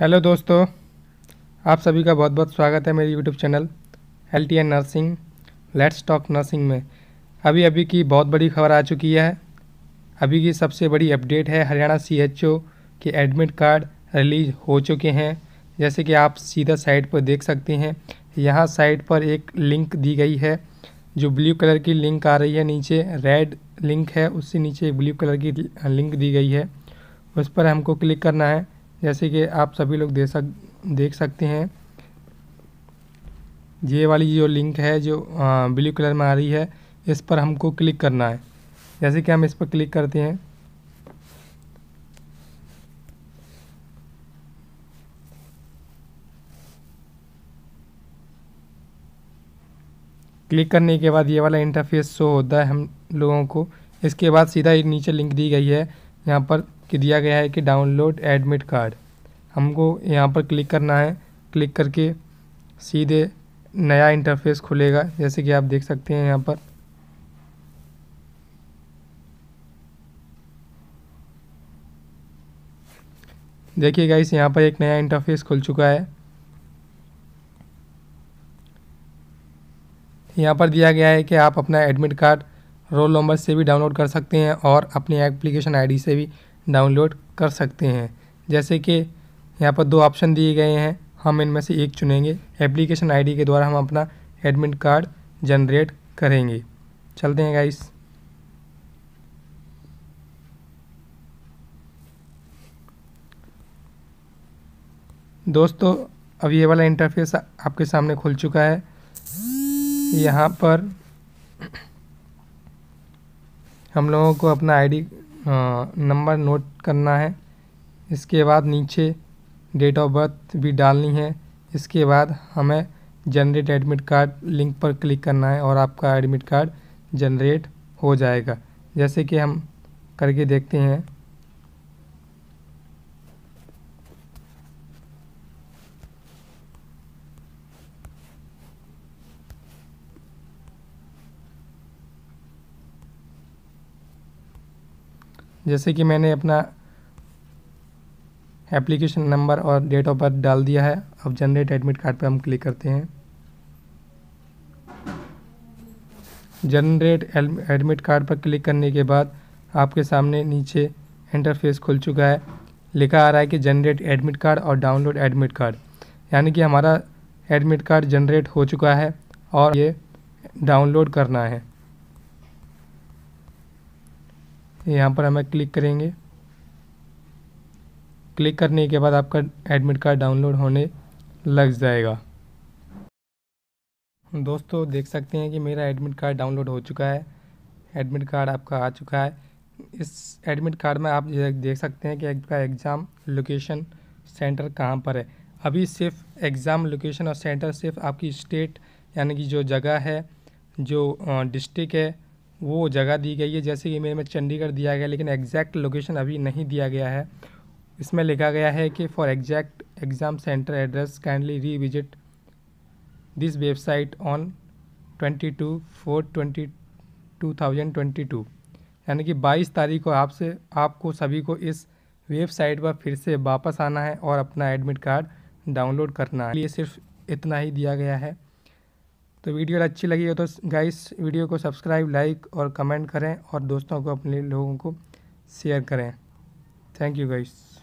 hello दोस्तों आप सभी का बहुत बहुत स्वागत है मेरे YouTube channel L T N nursing let's talk nursing में अभी अभी की बहुत बड़ी खबर आ चुकी है अभी की सबसे बड़ी अपडेट है हरियाणा सी एच ओ के एडमिट कार्ड रिलीज हो चुके हैं जैसे कि आप सीधा साइट पर देख सकते हैं यहाँ साइट पर एक लिंक दी गई है जो ब्लू कलर की लिंक आ रही है नीचे रेड लिंक है उससे नीचे ब्लू कलर की लिंक दी गई है उस पर हमको क्लिक करना है जैसे कि आप सभी लोग दे सक देख सकते हैं ये वाली जो लिंक है जो ब्लू कलर में आ रही है इस पर हमको क्लिक करना है जैसे कि हम इस पर क्लिक करते हैं क्लिक करने के बाद ये वाला इंटरफेस शो होता है हम लोगों को इसके बाद सीधा नीचे लिंक दी गई है यहाँ पर कि दिया गया है कि डाउनलोड एडमिट कार्ड हमको यहाँ पर क्लिक करना है क्लिक करके सीधे नया इंटरफेस खुलेगा जैसे कि आप देख सकते हैं यहाँ पर देखिए गाइस यहाँ पर एक नया इंटरफेस खुल चुका है यहाँ पर दिया गया है कि आप अपना एडमिट कार्ड रोल नंबर से भी डाउनलोड कर सकते हैं और अपनी एप्लीकेशन आईडी से भी डाउनलोड कर सकते हैं जैसे कि यहाँ पर दो ऑप्शन दिए गए हैं हम इनमें से एक चुनेंगे एप्लीकेशन आईडी के द्वारा हम अपना एडमिट कार्ड जनरेट करेंगे चलते हैं गाइस दोस्तों अब ये वाला इंटरफेस आपके सामने खुल चुका है यहाँ पर हम लोगों को अपना आईडी नंबर नोट करना है इसके बाद नीचे डेट ऑफ बर्थ भी डालनी है इसके बाद हमें जनरेट एडमिट कार्ड लिंक पर क्लिक करना है और आपका एडमिट कार्ड जनरेट हो जाएगा जैसे कि हम करके देखते हैं जैसे कि मैंने अपना एप्लीकेशन नंबर और डेट ऑफ बर्थ डाल दिया है अब जनरेट एडमिट कार्ड पर हम क्लिक करते हैं जनरेट एडमिट कार्ड पर क्लिक करने के बाद आपके सामने नीचे इंटरफेस खुल चुका है लिखा आ रहा है कि जनरेट एडमिट कार्ड और डाउनलोड एडमिट कार्ड यानी कि हमारा एडमिट कार्ड जनरेट हो चुका है और ये डाउनलोड करना है यहाँ पर हमें क्लिक करेंगे क्लिक करने के बाद आपका एडमिट कार्ड डाउनलोड होने लग जाएगा दोस्तों देख सकते हैं कि मेरा एडमिट कार्ड डाउनलोड हो चुका है एडमिट कार्ड आपका आ चुका है इस एडमिट कार्ड में आप देख सकते हैं कि आपका एग्ज़ाम लोकेशन सेंटर कहाँ पर है अभी सिर्फ एग्ज़ाम लोकेशन और सेंटर सिर्फ आपकी स्टेट यानी कि जो जगह है जो डिस्ट्रिक्ट है वो जगह दी गई है जैसे कि मेरे में चंडीगढ़ दिया गया लेकिन एग्जैक्ट लोकेशन अभी नहीं दिया गया है इसमें लिखा गया है कि for exact exam centre address kindly revisit this website on twenty two four twenty two thousand twenty two यानी कि बाईस तारीख को आपसे आपको सभी को इस वेबसाइट पर फिर से वापस आना है और अपना एडमिट कार्ड डाउनलोड करना है ये सिर्फ इतना ही दिया गया है तो वीडियो अच्छी लगी हो तो गाइस वीडियो को सब्सक्राइब लाइक और कमेंट करें और दोस्तों को अपने लोगों को शेयर करें थैंक यू गाइस